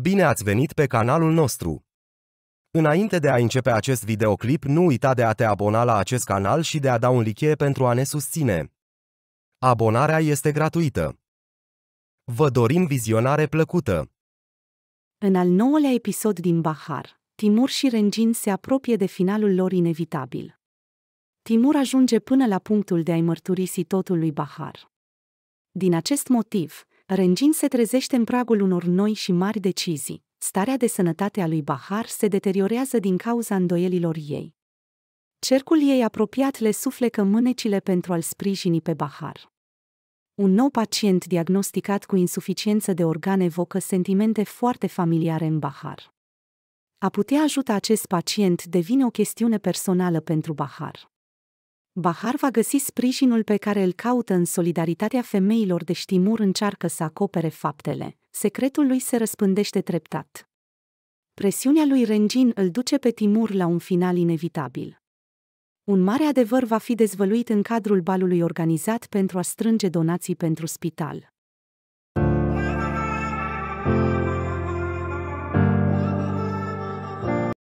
Bine ați venit pe canalul nostru! Înainte de a începe acest videoclip, nu uita de a te abona la acest canal și de a da un like pentru a ne susține. Abonarea este gratuită. Vă dorim vizionare plăcută! În al nouălea episod din Bahar, Timur și Rengin se apropie de finalul lor inevitabil. Timur ajunge până la punctul de a-i mărturisi totul lui Bahar. Din acest motiv, Rengin se trezește în pragul unor noi și mari decizii. Starea de sănătate a lui Bahar se deteriorează din cauza îndoielilor ei. Cercul ei apropiat le suflecă mânecile pentru a-l sprijini pe Bahar. Un nou pacient diagnosticat cu insuficiență de organe evocă sentimente foarte familiare în Bahar. A putea ajuta acest pacient devine o chestiune personală pentru Bahar. Bahar va găsi sprijinul pe care îl caută în solidaritatea femeilor de Timur încearcă să acopere faptele. Secretul lui se răspândește treptat. Presiunea lui Rengin îl duce pe Timur la un final inevitabil. Un mare adevăr va fi dezvăluit în cadrul balului organizat pentru a strânge donații pentru spital.